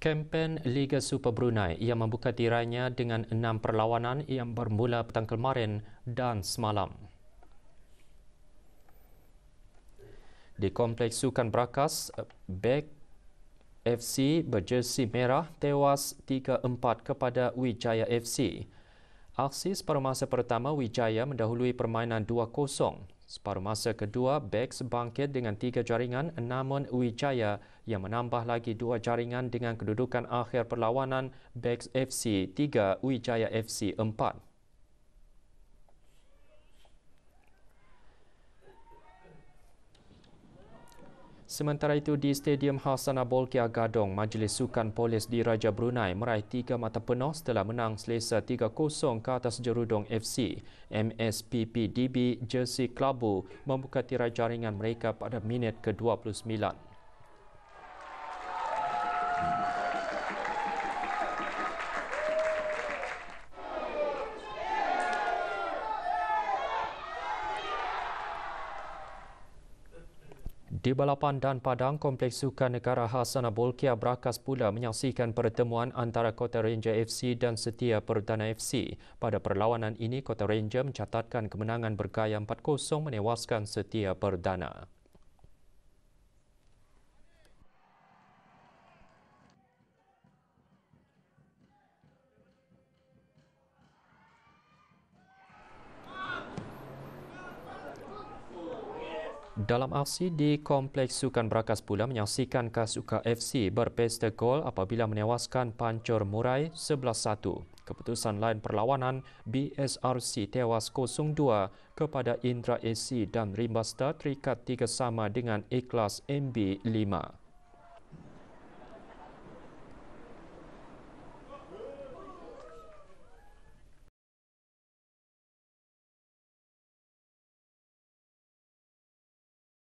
Kempen Liga Super Brunei ia membuka tirainya dengan enam perlawanan yang bermula petang kemarin dan semalam. Di Kompleks Sukan Brakas, Bek FC berjersi merah tewas 3-4 kepada Wijaya FC. Aksis pada masa pertama Wijaya mendahului permainan 2-0 Separuh masa kedua, Bex bangkit dengan tiga jaringan namun Wijaya yang menambah lagi dua jaringan dengan kedudukan akhir perlawanan Bex FC 3, Wijaya FC 4. Sementara itu di Stadium Hasanah Bolkiah Gadong, Majlis Sukan Polis di Raja Brunei meraih tiga mata penuh setelah menang selesa 3-0 ke atas Jerudong FC. MSPPDB Jersey Kelabu membuka tirai jaringan mereka pada minit ke-29. Di Balapan dan Padang, Kompleks Sukan Negara Hasanah Bolkiah Brakas pula menyaksikan pertemuan antara Kota Ranger FC dan Setia Perdana FC. Pada perlawanan ini, Kota Ranger mencatatkan kemenangan bergaya 4-0 menewaskan Setia Perdana. Dalam aksi di Kompleks Sukan Berakas pula menyaksikan Kasuka FC berpesta gol apabila menewaskan Pancor murai 11-1. Keputusan lain perlawanan, BSRC tewas 0-2 kepada Indra AC dan Rimbasta terikat tiga sama dengan Ikhlas MB5.